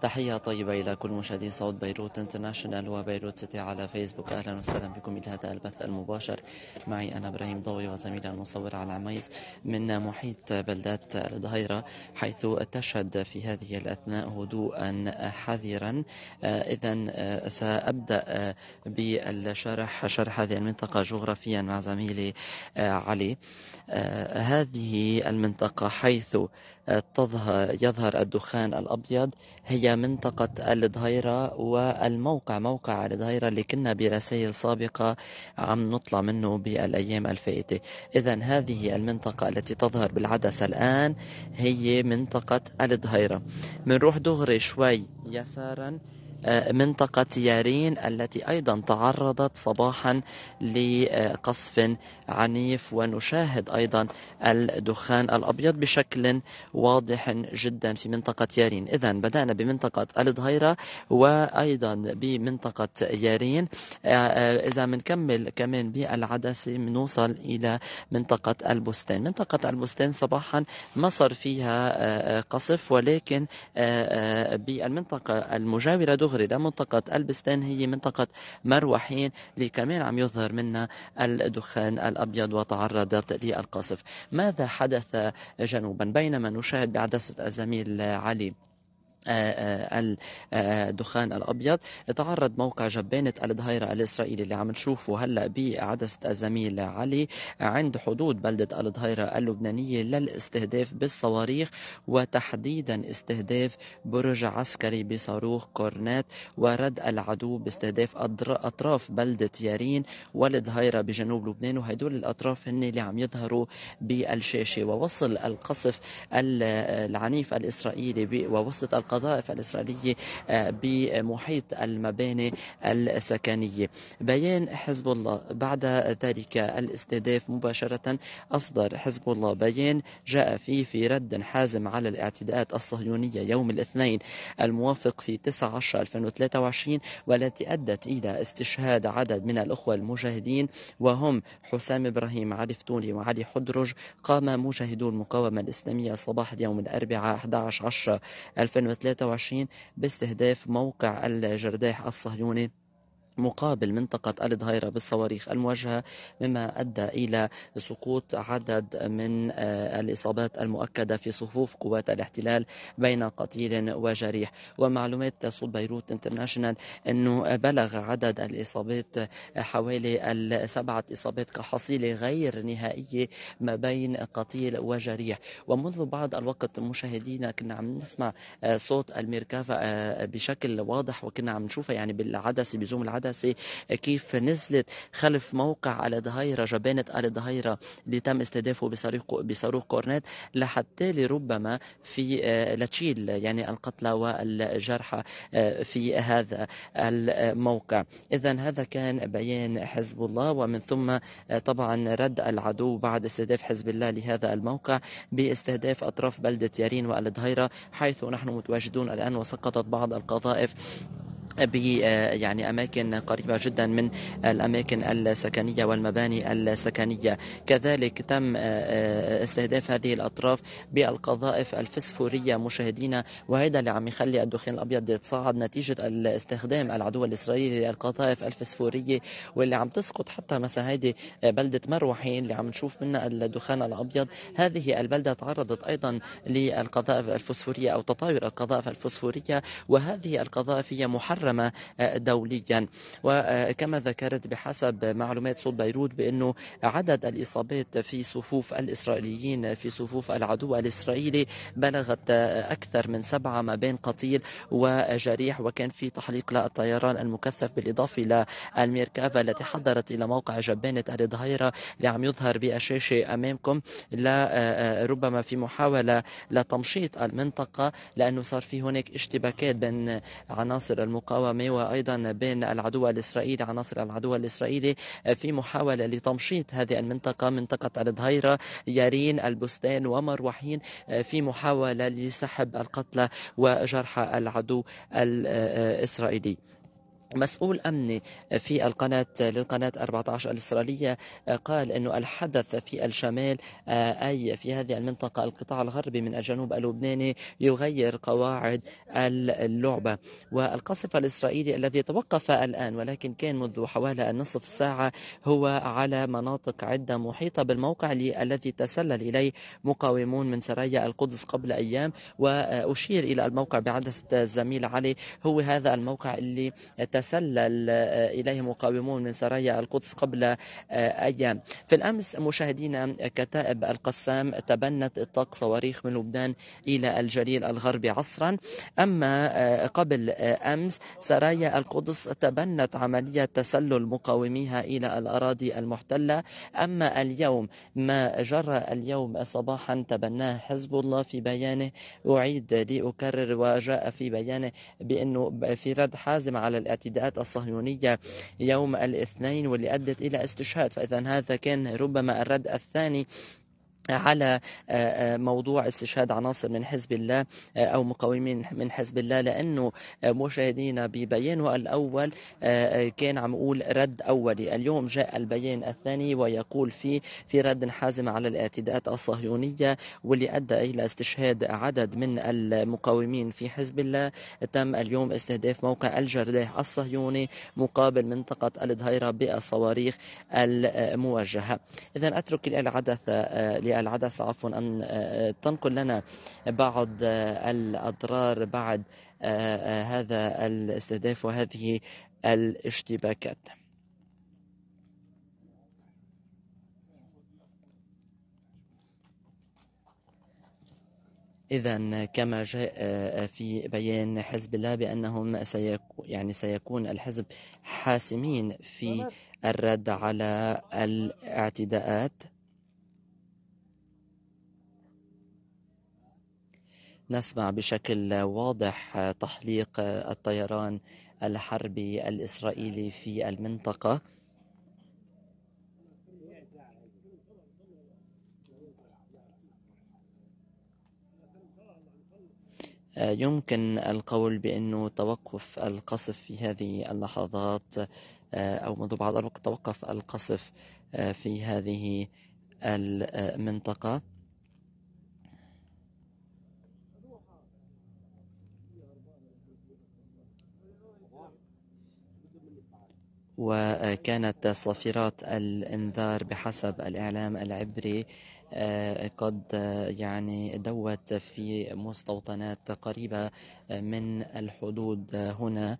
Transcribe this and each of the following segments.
تحية طيبة إلى كل مشاهدي صوت بيروت انترناشونال وبيروت سيتي على فيسبوك أهلا وسهلا بكم إلى هذا البث المباشر معي أنا إبراهيم ضوي وزميلي المصور على عميس من محيط بلدات الظهيرة حيث تشهد في هذه الأثناء هدوءا حذرا آه، إذا آه، سأبدأ آه، بالشرح شرح هذه المنطقة جغرافيا مع زميلي علي هذه المنطقة حيث تظهر يظهر الدخان الأبيض هي منطقة الظهيرة والموقع موقع الظهيرة اللي كنا برسائل سابقة عم نطلع منه بالأيام الفائتة إذا هذه المنطقة التي تظهر بالعدسة الآن هي منطقة الظهيرة منروح دغري شوي يسارا آه، منطقة يارين التي أيضا تعرضت صباحا لقصف عنيف ونشاهد أيضا الدخان الأبيض بشكل واضح جدا في منطقة يارين إذا بدأنا بمنطقة الضهيرة وأيضا بمنطقة يارين آه، آه، إذا بنكمل كمان بالعدسة بنوصل إلى منطقة البستان منطقة البستان صباحا ما صار فيها قصف ولكن بالمنطقة المجاورة دغري لمنطقة البستان هي منطقة مروحين اللي كمان عم يظهر منها الدخان الأبيض وتعرضت للقصف ماذا حدث جنوبا بينما نشاهد بعدسة الزميل علي آه، آه، آه، الدخان الابيض تعرض موقع جبانه الظهيره الاسرائيلي اللي عم نشوفه هلا بعدسه الزميل علي عند حدود بلده الظهيره اللبنانيه للاستهداف بالصواريخ وتحديدا استهداف برج عسكري بصاروخ كورنات ورد العدو باستهداف اطراف بلده يارين والظهيره بجنوب لبنان وهدول الاطراف هن اللي عم يظهروا بالشاشه ووصل القصف العنيف الاسرائيلي ووصلت القذائف الإسرائيلية آه، بمحيط المباني السكنية بيان حزب الله بعد ذلك الاستهداف مباشرة أصدر حزب الله بيان جاء فيه في رد حازم على الاعتداءات الصهيونية يوم الاثنين الموافق في 9/10/2023 والتي أدت إلى استشهاد عدد من الأخوة المجاهدين وهم حسام إبراهيم علي فتولي وعلي حدرج قام مجاهدو المقاومة الإسلامية صباح اليوم الأربعاء 11/10/2023 1923 باستهداف موقع الجرداح الصهيوني مقابل منطقة الدهيرة بالصواريخ الموجهة مما أدى إلى سقوط عدد من آه، الإصابات المؤكدة في صفوف قوات الاحتلال بين قتيل وجريح ومعلومات صوت بيروت انترناشونال أنه بلغ عدد الإصابات آه، حوالي السبعة إصابات كحصيلة غير نهائية ما بين قتيل وجريح ومنذ بعض الوقت مشاهدينا كنا عم نسمع آه، صوت الميركافة بشكل واضح وكنا عم نشوفها يعني بالعدسة بزوم العدسة المدرسة كيف نزلت خلف موقع على دهيرة جبانة على دهيرة اللي تم استهدافه بصاروخ بصاروخ كورنيت لحتى لربما في آه، لتشيل يعني القتلى والجرحى آه، في هذا الموقع إذا هذا كان بيان حزب الله ومن ثم آه، طبعا رد العدو بعد استهداف حزب الله لهذا الموقع باستهداف أطراف بلدة يارين والدهيرة حيث نحن متواجدون الآن وسقطت بعض القذائف ب آه، يعني أماكن قريبة جدا من الأماكن السكنية والمباني السكنية كذلك تم آه، آه، استهداف هذه الأطراف بالقذائف الفسفورية مشاهدينا وهذا اللي عم يخلي الدخان الأبيض يتصاعد نتيجة استخدام العدو الإسرائيلي للقذائف الفسفورية واللي عم تسقط حتى مثلا هيدي بلدة مروحين اللي عم نشوف منها الدخان الأبيض هذه البلدة تعرضت أيضا للقذائف الفسفورية أو تطاير القذائف الفسفورية وهذه القذائف هي محرمة محرمة آه، دوليا وكما ذكرت بحسب معلومات صوت بيروت بأنه عدد الإصابات في صفوف الإسرائيليين في صفوف العدو الإسرائيلي بلغت آه، أكثر من سبعة ما بين قتيل وجريح وكان في تحليق للطيران المكثف بالإضافة إلى الميركافا التي حضرت إلى موقع جبانة الدهيرة اللي عم يظهر بأشاشة أمامكم لربما آه، في محاولة لتمشيط المنطقة لأنه صار في هناك اشتباكات بين عناصر المقاومة القومي وأيضا بين العدو الإسرائيلي عناصر العدو الإسرائيلي في محاولة لتمشيط هذه المنطقة منطقة الظهيرة يارين البستان ومروحين آه، في محاولة لسحب القتلى وجرحى العدو الإسرائيلي آه، آه، مسؤول أمني في القناة للقناة 14 الإسرائيلية آه، قال أنه الحدث في الشمال آه، أي في هذه المنطقة القطاع الغربي من الجنوب اللبناني يغير قواعد اللعبة والقصف الإسرائيلي الذي توقف الآن ولكن كان منذ حوالي نصف ساعة هو على مناطق عدة محيطة بالموقع الذي تسلل إليه مقاومون من سرايا القدس قبل أيام وأشير إلى الموقع بعدسة الزميل علي هو هذا الموقع اللي تسلل إليه آه، مقاومون من سرايا القدس قبل آه، أيام في الأمس مشاهدينا كتائب القسام تبنت إطلاق صواريخ من لبنان إلى الجليل الغربي عصرا أما آه، قبل أمس سرايا القدس تبنت عملية تسلل مقاوميها إلى الأراضي المحتلة أما اليوم ما جرى اليوم صباحا تبناه حزب الله في بيانه أعيد لأكرر وجاء في بيانه بأنه في رد حازم على الاعتداء الاعتداءات الصهيونية يوم الاثنين واللي أدت إلى استشهاد فإذا هذا كان ربما الرد الثاني على آه، آه، موضوع استشهاد عناصر من حزب الله آه، او مقاومين من حزب الله لانه مشاهدينا ببيانه الاول كان عم يقول رد اولي، اليوم جاء البيان الثاني ويقول فيه في رد حازم على الاعتداءات الصهيونيه واللي ادى الى استشهاد عدد من المقاومين في حزب الله، تم اليوم استهداف موقع الجرداح الصهيوني مقابل منطقه الدهيره بالصواريخ الموجهه. اذا اترك الحدث العدسة عفوا أن آه، آه، تنقل لنا بعض آه، الأضرار بعد هذا الاستهداف وهذه الاشتباكات إذا كما جاء في بيان حزب الله بأنهم سيكون يعني سيكون الحزب حاسمين في الرد على الاعتداءات نسمع بشكل واضح تحليق الطيران الحربي الاسرائيلي في المنطقه يمكن القول بأنه توقف القصف في هذه اللحظات آه، أو منذ بعض الوقت توقف القصف آه، في هذه المنطقة وكانت صافرات الانذار بحسب الاعلام العبري آه، قد آه، يعني دوت في مستوطنات قريبه آه، من الحدود هنا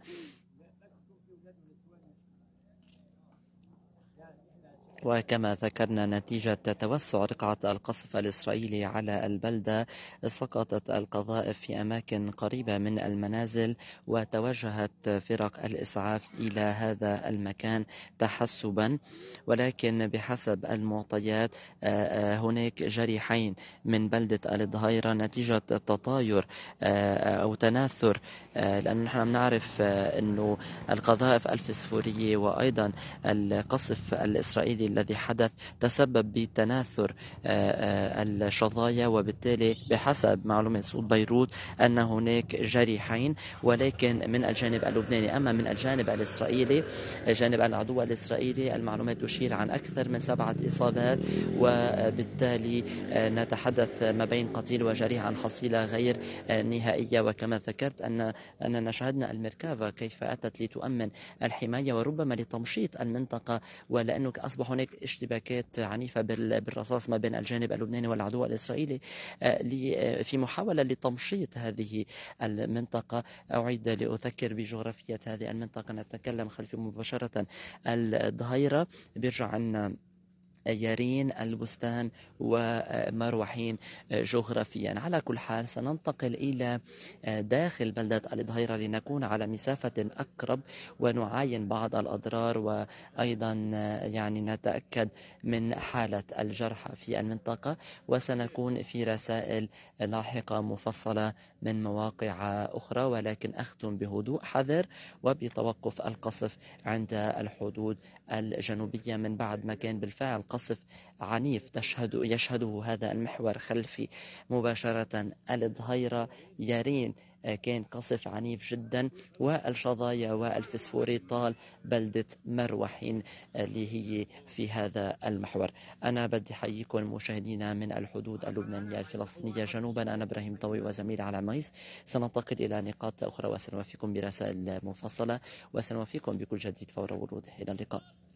وكما ذكرنا نتيجة توسع رقعة القصف الإسرائيلي على البلدة سقطت القذائف في أماكن قريبة من المنازل وتوجهت فرق الإسعاف إلى هذا المكان تحسبا ولكن بحسب المعطيات آه، آه، هناك جريحين من بلدة الظهيرة نتيجة التطاير آه، أو تناثر لأنه نحن نعرف أنه القذائف الفسفورية وأيضا القصف الإسرائيلي الذي حدث تسبب بتناثر آه، آه، الشظايا وبالتالي بحسب معلومات سوق بيروت أن هناك جريحين ولكن من الجانب اللبناني أما من الجانب الإسرائيلي جانب العدو الإسرائيلي المعلومات تشير عن أكثر من سبعة إصابات وبالتالي آه، نتحدث ما بين قتيل وجريح عن حصيلة غير نهائية وكما ذكرت أن أننا شاهدنا المركافة كيف أتت لتؤمن الحماية وربما لتمشيط المنطقة ولأنه أصبح هناك هناك اشتباكات عنيفة بالرصاص ما بين الجانب اللبناني والعدو الإسرائيلي آه، آه، في محاولة لتمشيط هذه المنطقة أعيد لأذكر بجغرافية هذه المنطقة نتكلم خلفي مباشرة الظهيرة بيرجع عنا يرين البستان ومروحين جغرافيا على كل حال سننتقل إلى داخل بلدة الإضهيرة لنكون على مسافة أقرب ونعاين بعض الأضرار وأيضا يعني نتأكد من حالة الجرحى في المنطقة وسنكون في رسائل لاحقة مفصلة من مواقع أخرى ولكن أختم بهدوء حذر وبتوقف القصف عند الحدود الجنوبية من بعد ما كان بالفعل قصف عنيف تشهد يشهده هذا المحور خلفي مباشرة الظهيرة يارين آه، كان قصف عنيف جدا والشظايا والفسفوريطال بلدة مروحين آه، اللي هي في هذا المحور أنا بدي حييكم مشاهدينا من الحدود اللبنانية الفلسطينية جنوبا أنا إبراهيم طوي وزميل على ميس سننتقل إلى نقاط أخرى وسنوافيكم برسائل مفصلة وسنوافيكم بكل جديد فور ورود إلى اللقاء